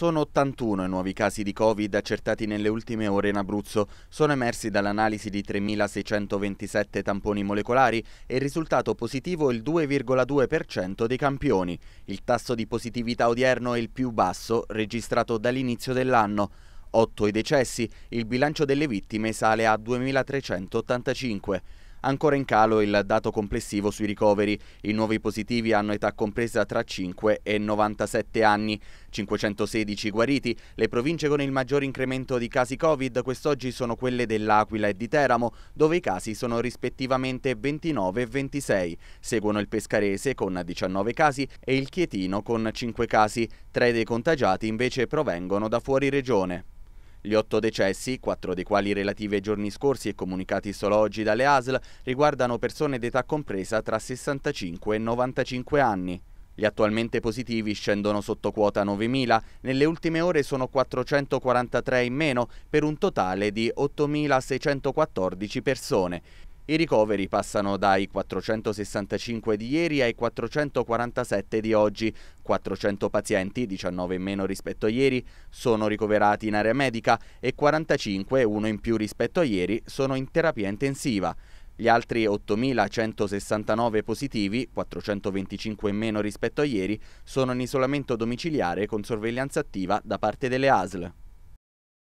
Sono 81 i nuovi casi di Covid accertati nelle ultime ore in Abruzzo. Sono emersi dall'analisi di 3.627 tamponi molecolari e il risultato positivo il 2,2% dei campioni. Il tasso di positività odierno è il più basso registrato dall'inizio dell'anno. 8 i decessi, il bilancio delle vittime sale a 2.385. Ancora in calo il dato complessivo sui ricoveri. I nuovi positivi hanno età compresa tra 5 e 97 anni. 516 guariti. Le province con il maggior incremento di casi Covid quest'oggi sono quelle dell'Aquila e di Teramo, dove i casi sono rispettivamente 29 e 26. Seguono il Pescarese con 19 casi e il Chietino con 5 casi. Tre dei contagiati invece provengono da fuori regione. Gli otto decessi, quattro dei quali relativi ai giorni scorsi e comunicati solo oggi dalle ASL, riguardano persone d'età compresa tra 65 e 95 anni. Gli attualmente positivi scendono sotto quota 9.000, nelle ultime ore sono 443 in meno per un totale di 8.614 persone. I ricoveri passano dai 465 di ieri ai 447 di oggi. 400 pazienti, 19 in meno rispetto a ieri, sono ricoverati in area medica e 45, uno in più rispetto a ieri, sono in terapia intensiva. Gli altri 8.169 positivi, 425 in meno rispetto a ieri, sono in isolamento domiciliare con sorveglianza attiva da parte delle ASL.